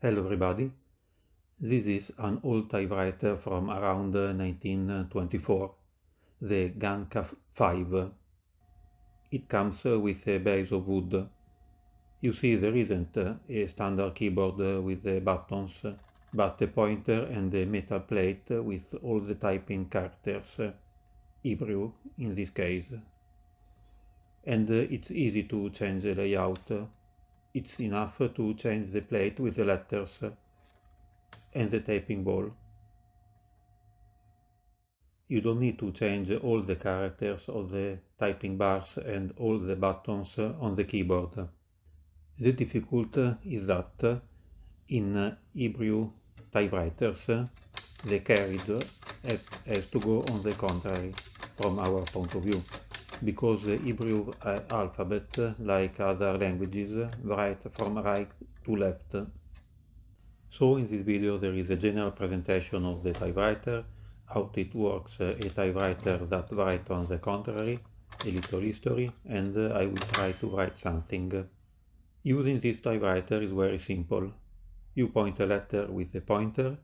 Hello everybody, this is an old typewriter from around 1924, uh, the Ganka 5. It comes uh, with a base of wood. You see there isn't uh, a standard keyboard with the buttons, but a pointer and a metal plate with all the typing characters, Hebrew in this case. And it's easy to change the layout it's enough to change the plate with the letters and the typing ball. You don't need to change all the characters of the typing bars and all the buttons on the keyboard. The difficulty is that in Hebrew typewriters the carriage has to go on the contrary from our point of view because the Hebrew uh, alphabet, like other languages, write from right to left. So in this video there is a general presentation of the typewriter, how it works, uh, a typewriter that writes on the contrary, a little history, and uh, I will try to write something. Using this typewriter is very simple. You point a letter with a pointer,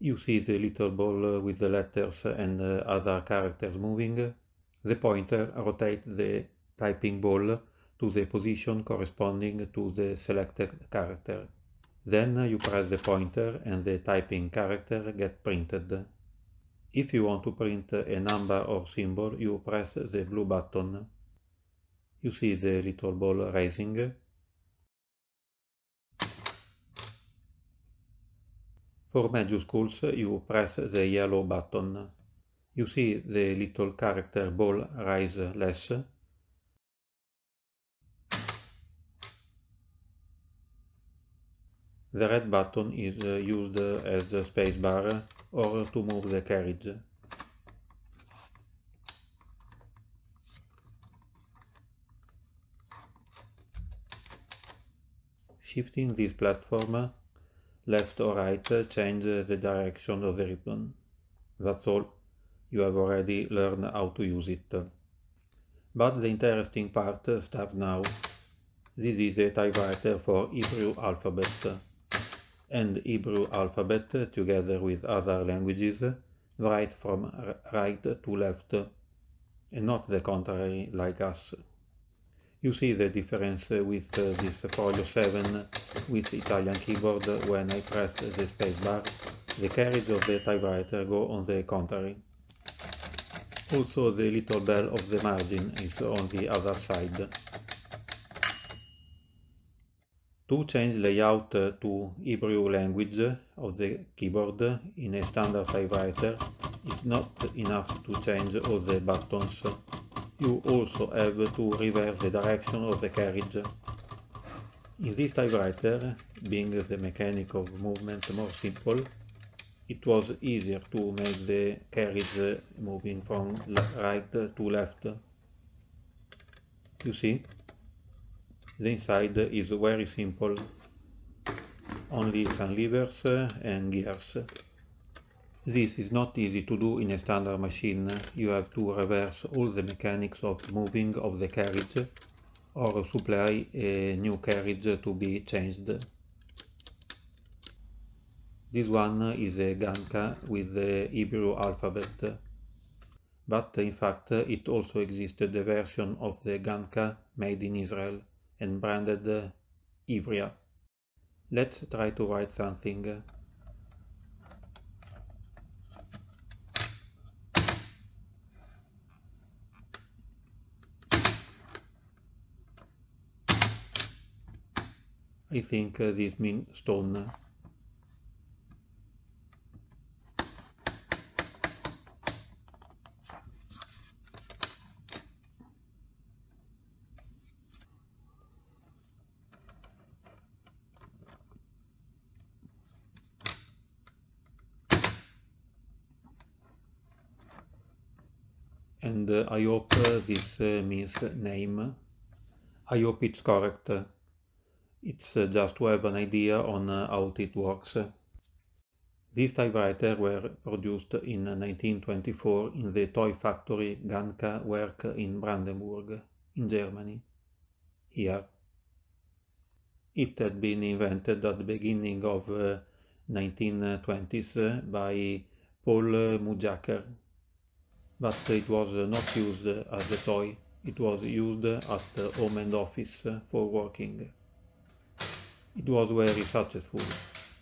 you see the little ball with the letters and other characters moving, the pointer rotates the typing ball to the position corresponding to the selected character. Then you press the pointer and the typing character get printed. If you want to print a number or symbol, you press the blue button. You see the little ball rising. For majuscules, you press the yellow button you see the little character ball rise less. The red button is uh, used as a spacebar or to move the carriage. Shifting this platform left or right changes the direction of the ribbon. That's all you have already learned how to use it. But the interesting part starts now. This is a typewriter for Hebrew alphabet. And Hebrew alphabet, together with other languages, write from right to left, and not the contrary like us. You see the difference with this Folio 7 with Italian keyboard when I press the spacebar, the carriage of the typewriter go on the contrary also the little bell of the margin is on the other side. To change layout to Hebrew language of the keyboard in a standard typewriter, it's not enough to change all the buttons. You also have to reverse the direction of the carriage. In this typewriter, being the mechanic of movement more simple, it was easier to make the carriage moving from right to left. You see, the inside is very simple, only some levers and gears. This is not easy to do in a standard machine, you have to reverse all the mechanics of moving of the carriage or supply a new carriage to be changed. This one is a Ganka with the Hebrew alphabet. But in fact, it also existed a version of the Ganka made in Israel and branded Ivria. Let's try to write something. I think this means stone. and uh, I hope uh, this uh, means name. I hope it's correct. It's just to have an idea on how it works. These typewriters were produced in 1924 in the toy factory Ganka Werk in Brandenburg, in Germany, here. It had been invented at the beginning of uh, 1920s by Paul Mujacker, but it was uh, not used as a toy, it was used at home and office uh, for working. It was very successful,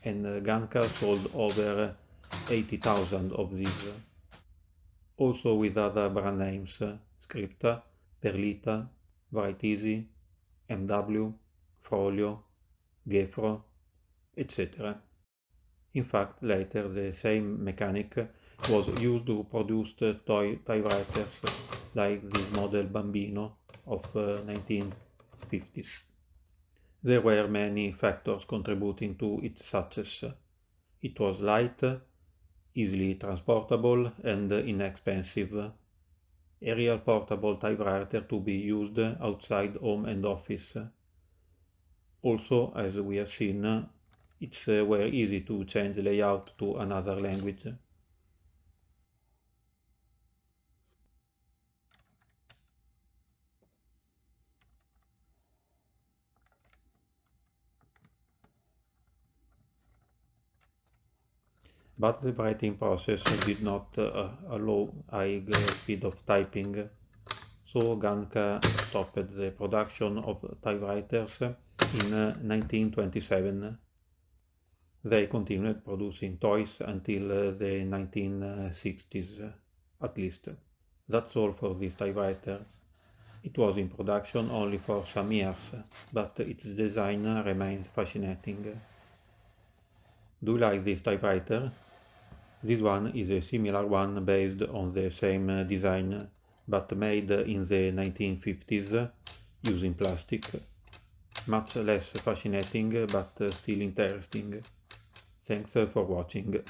and uh, Ganka sold over 80,000 of these. Also with other brand names, Scripta, Perlita, Varietisi, MW, Frolio, Gefro, etc. In fact, later the same mechanic was used to produce toy typewriters like this model Bambino of uh, 1950s. There were many factors contributing to its success. It was light, easily transportable and inexpensive, a real portable typewriter to be used outside home and office. Also, as we have seen, it's uh, were easy to change layout to another language. but the writing process did not uh, allow high speed of typing, so Ganka stopped the production of typewriters in 1927. Uh, they continued producing toys until uh, the 1960s, at least. That's all for this typewriter. It was in production only for some years, but its design remains fascinating. Do you like this typewriter? This one is a similar one based on the same design but made in the 1950s using plastic. Much less fascinating but still interesting. Thanks for watching.